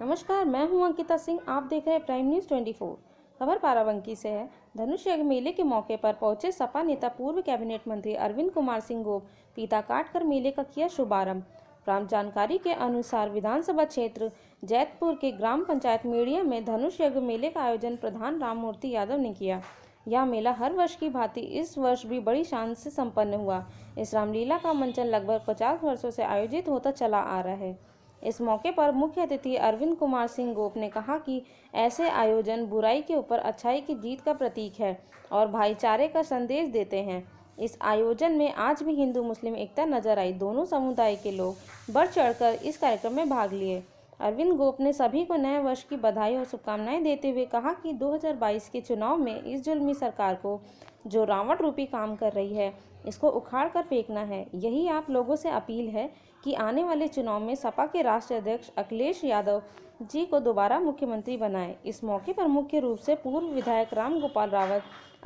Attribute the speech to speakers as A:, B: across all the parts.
A: नमस्कार मैं हूं अंकिता सिंह आप देख रहे हैं प्राइम न्यूज़ 24 खबर बाराबंकी से है धनुष यज्ञ मेले के मौके पर पहुंचे सपा नेता पूर्व कैबिनेट मंत्री अरविंद कुमार सिंह गोप पीता काट कर मेले का किया शुभारंभ प्राप्त जानकारी के अनुसार विधानसभा क्षेत्र जैतपुर के ग्राम पंचायत मीडिया में धनुष यज्ञ मेले का आयोजन प्रधान राममूर्ति यादव ने किया यह मेला हर वर्ष की भांति इस वर्ष भी बड़ी शान से संपन्न हुआ इस रामलीला का मंचन लगभग पचास वर्षों से आयोजित होता चला आ रहा है इस मौके पर मुख्य अतिथि अरविंद कुमार सिंह गोप ने कहा कि ऐसे आयोजन बुराई के ऊपर अच्छाई की जीत का प्रतीक है और भाईचारे का संदेश देते हैं इस आयोजन में आज भी हिंदू मुस्लिम एकता नजर आई दोनों समुदाय के लोग बढ़ चढ़कर इस कार्यक्रम में भाग लिए अरविंद गोप ने सभी को नए वर्ष की बधाई और शुभकामनाएं देते हुए कहा कि 2022 के चुनाव में इस जुल्मी सरकार को जो रावण रूपी काम कर रही है इसको उखाड़ कर फेंकना है यही आप लोगों से अपील है कि आने वाले चुनाव में सपा के राष्ट्रीय अध्यक्ष अखिलेश यादव जी को दोबारा मुख्यमंत्री बनाएं इस मौके पर मुख्य रूप से पूर्व विधायक राम गोपाल रावत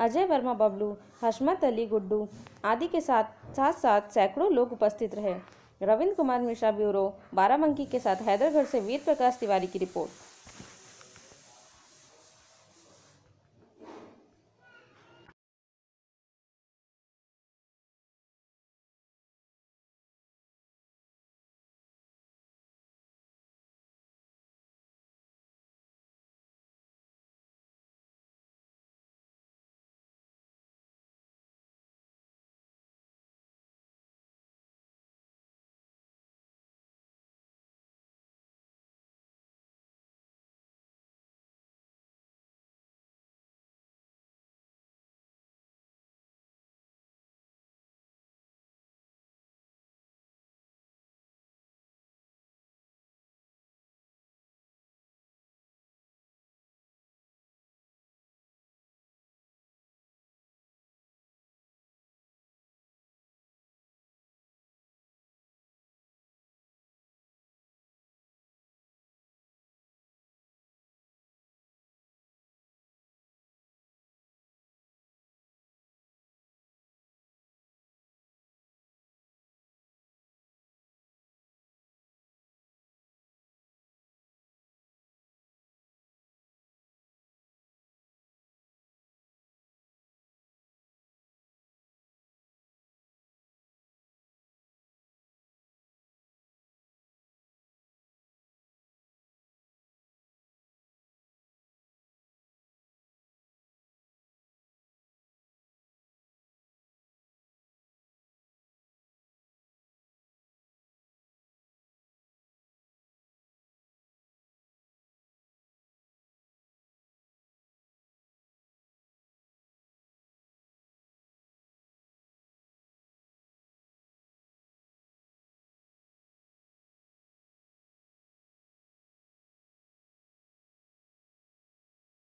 A: अजय वर्मा बबलू हशमत अली गुड्डू आदि के साथ साथ साथ सैकड़ों लोग उपस्थित रहे रविंद्र कुमार मिश्रा ब्यूरो बाराबंकी के साथ हैदरगढ़ से वीर प्रकाश तिवारी की रिपोर्ट